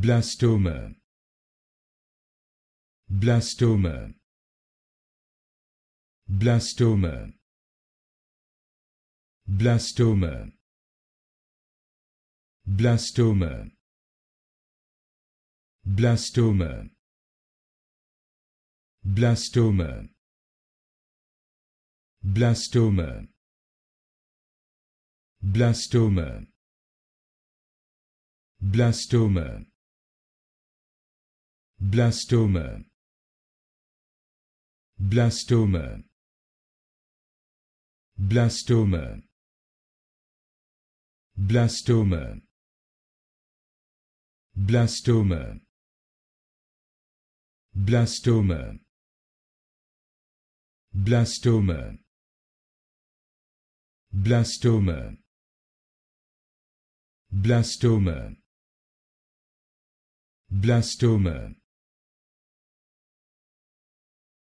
blastoma blastoma blastoma blastoma blastoma blastoma blastoma blastoma blastoma blastoma blastoma blastoma blastoma blastoma blastoma blastoma blastoma blastoma blastoma blastoma